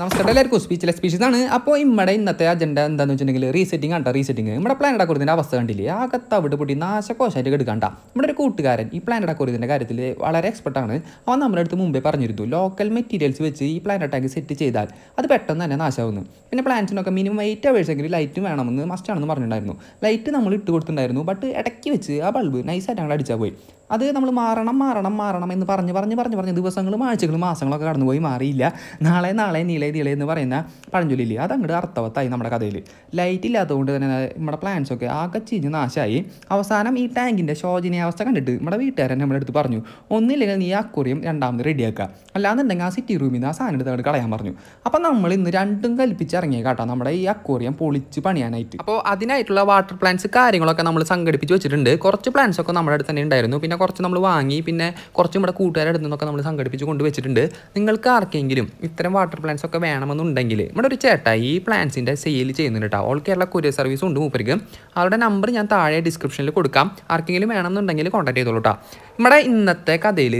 നമസ്കാരം എല്ലാവർക്കും സ്പീച്ചിലെ സ്പീച്ചസ് ആണ് അപ്പോൾ ഇമ്മടെ ഇന്നത്തെ അജണ്ട എന്താണെന്ന് വെച്ചിട്ടുണ്ടെങ്കിൽ റീസെറ്റിംഗ് ആണ്ട റീസെറ്റിംഗ് നമ്മുടെ പ്ലാൻ അക്കോറിയത്തിൻ്റെ അവസ്ഥ കണ്ടില്ലേ ആകെ അവിടെ പൊടി നാശകോശമായിട്ട് എടുക്കണ്ട നമ്മുടെ ഒരു കൂട്ടുകാരൻ ഈ പ്ലാൻ അക്കോറിയത്തിൻ്റെ കാര്യത്തിൽ വളരെ എക്സ്പെർട്ട് ആണ് അവൻ നമ്മുടെ അടുത്ത് മുമ്പേ പറഞ്ഞിരുന്നു ലോക്കൽ മെറ്റീരിയൽസ് വെച്ച് ഈ പ്ലാൻ ടാങ്ക് സെറ്റ് ചെയ്താൽ അത് പെട്ടെന്ന് തന്നെ നാശമാകുന്നു പിന്നെ പ്ലാൻസിനൊക്കെ മിനിമം എയ്റ്റ് എങ്കിലും ലൈറ്റ് വേണമെന്ന് മസ്റ്റാണെന്ന് പറഞ്ഞിട്ടുണ്ടായിരുന്നു ലൈറ്റ് നമ്മൾ ഇട്ട് കൊടുത്തിട്ടുണ്ടായിരുന്നു ബട്ട് ഇടയ്ക്ക് വെച്ച് ആ ബൾബ് നൈസായിട്ട് ഞങ്ങൾ അടിച്ചാൽ പോയി അത് നമ്മൾ മാറണം മാറണം മാറണം എന്ന് പറഞ്ഞ് പറഞ്ഞ് പറഞ്ഞ് പറഞ്ഞ് ദിവസങ്ങളും ആഴ്ചകളും മാസങ്ങളൊക്കെ കടന്നുപോയി മാറിയില്ല നാളെ നാളെ നീളെ നീളെ എന്ന് പറയുന്ന പഴഞ്ചൊല്ലില്ലേ അത് അങ്ങോട്ട് അർത്ഥവത്തായി നമ്മുടെ കഥയിൽ ലൈറ്റ് ഇല്ലാത്തതുകൊണ്ട് തന്നെ നമ്മുടെ പ്ലാൻസൊക്കെ ആകെ ചീഞ്ഞ് നാശമായി അവസാനം ഈ ടാങ്കിൻ്റെ ശോചനീയാവസ്ഥ കണ്ടിട്ട് നമ്മുടെ വീട്ടുകാരൻ നമ്മുടെ അടുത്ത് പറഞ്ഞു ഒന്നില്ലെങ്കിൽ നീ അക്കുറിയും രണ്ടാമത് റെഡിയാക്കുക അല്ലാന്നുണ്ടെങ്കിൽ ആ സിറ്റി റൂമിൽ നിന്ന് ആ സാധനം എടുത്ത് അവിടെ കളയാൻ പറഞ്ഞു അപ്പോൾ നമ്മൾ ഇന്ന് രണ്ടും കൽപ്പിച്ച് ഇറങ്ങിയ കേട്ടോ നമ്മുടെ ഈ അക്കുറിയം പൊളിച്ച് പണിയാനായിട്ട് അപ്പോൾ അതിനായിട്ടുള്ള വാട്ടർ പ്ലാന്റ്സ് കാര്യങ്ങളൊക്കെ നമ്മൾ സംഘടിപ്പിച്ച് വെച്ചിട്ടുണ്ട് കുറച്ച് പ്ലാന്റ്സ് ഒക്കെ നമ്മുടെ അടുത്ത് തന്നെ ഉണ്ടായിരുന്നു പിന്നെ പിന്നെ കുറച്ച് നമ്മൾ വാങ്ങി പിന്നെ കുറച്ചും ഇവിടെ കൂട്ടുകാരുടെ അടുത്ത് നിന്നൊക്കെ നമ്മൾ സംഘടിപ്പിച്ച് കൊണ്ടുവച്ചിട്ടുണ്ട് നിങ്ങൾക്ക് ആർക്കെങ്കിലും ഇത്തരം വാട്ടർ പ്ലാന്റ്സ് ഒക്കെ വേണമെന്നുണ്ടെങ്കിൽ നമ്മുടെ ഒരു ചേട്ട ഈ പ്ലാന്റ്സിൻ്റെ സെയിൽ ചെയ്യുന്നുണ്ട് കേട്ടോ ഓൾ കേരള കൊറിയർ സർവീസ് ഉണ്ട് മൂപ്പർക്ക് അവരുടെ നമ്പർ ഞാൻ താഴെ ഡിസ്ക്രിപ്ഷനിൽ കൊടുക്കാം ആർക്കെങ്കിലും വേണമെന്നുണ്ടെങ്കിൽ കോൺടാക്ട് ചെയ്തോളൂ കേട്ടോ നമ്മുടെ ഇന്നത്തെ കഥയിൽ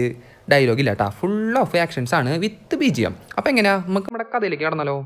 ഡയലോഗ് ഇല്ല കേട്ടോ ഫുൾ ഓഫ് ആക്ഷൻസ് ആണ് വിത്ത് ബി ജി എം അപ്പം എങ്ങനെയാണ് നമുക്ക് നമ്മുടെ കഥയിലേക്ക് കടന്നാലോ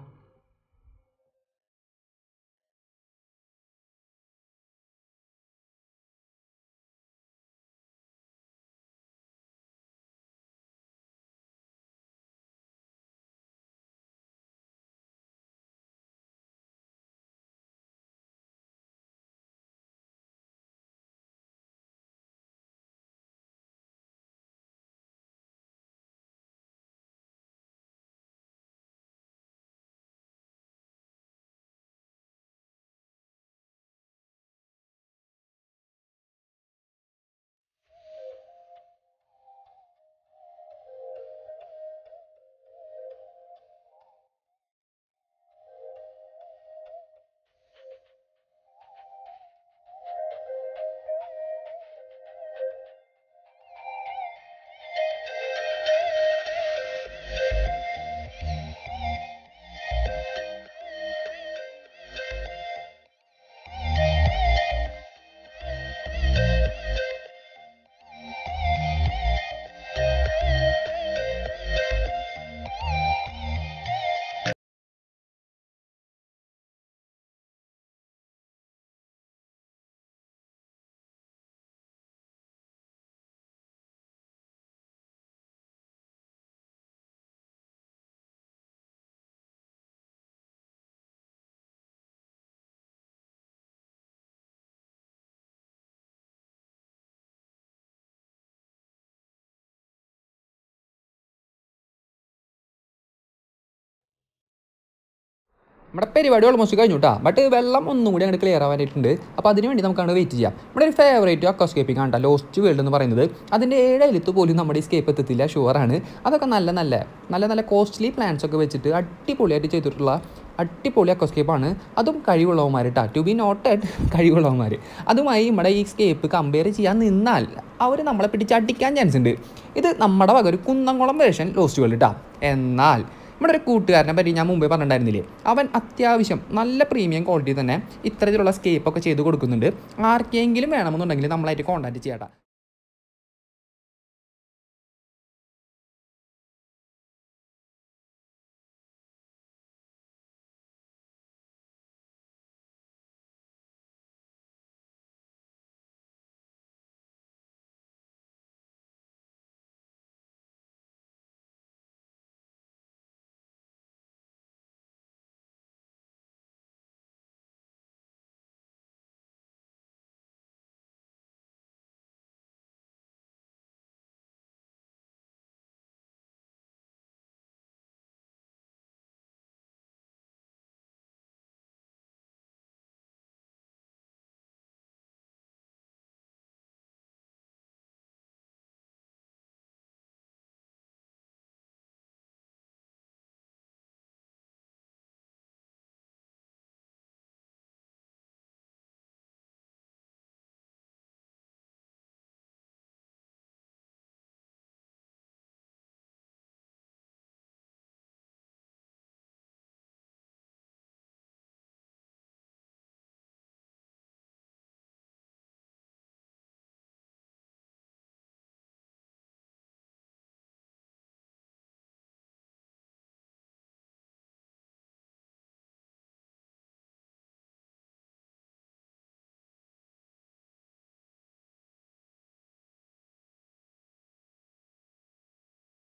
നമ്മുടെ പരിപാടി ഓൾമോസ്റ്റ് കഴിഞ്ഞു കേട്ടോ ബട്ട് വെള്ളം ഒന്നും കൂടി അങ്ങോട്ട് ക്ലിയർ ആവാനായിട്ടുണ്ട് അപ്പോൾ അതിന് വേണ്ടി നമുക്ക് അങ്ങോട്ട് വെയിറ്റ് ചെയ്യാം നമ്മുടെ ഒരു ഫേവറേറ്റ് അക്വാസ്കേപ്പിംഗ് ആണ് ലോസ്റ്റ് വേൾഡ് എന്ന് പറയുന്നത് അതിൻ്റെ ഏഴയിലത്ത് പോലും നമ്മുടെ ഈ സ്കേപ്പ് എത്തത്തില്ല ഷുവറാണ് അതൊക്കെ നല്ല നല്ല നല്ല നല്ല കോസ്റ്റ്ലി പ്ലാൻസ് ഒക്കെ വെച്ചിട്ട് അടിപൊളിയായിട്ട് ചെയ്തിട്ടുള്ള അടിപൊളി അക്വസ്കേപ്പാണ് അതും കേട്ടോ ടു ബി നോട്ടഡ് കഴിവുള്ളവന്മാർ അതുമായി നമ്മുടെ ഈ സ്കേപ്പ് കമ്പയർ ചെയ്യാൻ നിന്നാൽ അവർ നമ്മളെ പിടിച്ച് അടിക്കാൻ ചാൻസ് ഉണ്ട് ഇത് നമ്മുടെ വക ഒരു കുന്നംകുളം വേർഷൻ ലോസ്റ്റ് വേൾഡ് കേട്ടോ എന്നാൽ നമ്മുടെ ഒരു കൂട്ടുകാരനെ പറ്റി ഞാൻ മുമ്പേ പറഞ്ഞിട്ടുണ്ടായിരുന്നില്ലേ അവൻ അത്യാവശ്യം നല്ല പ്രീമിയം ക്വാളിറ്റി തന്നെ ഇത്തരത്തിലുള്ള സ്കേപ്പൊക്കെ ചെയ്ത് കൊടുക്കുന്നുണ്ട് ആർക്കെങ്കിലും വേണമെന്നുണ്ടെങ്കിൽ നമ്മളായിട്ട് കോൺടാക്ട് ചെയ്യാട്ടാ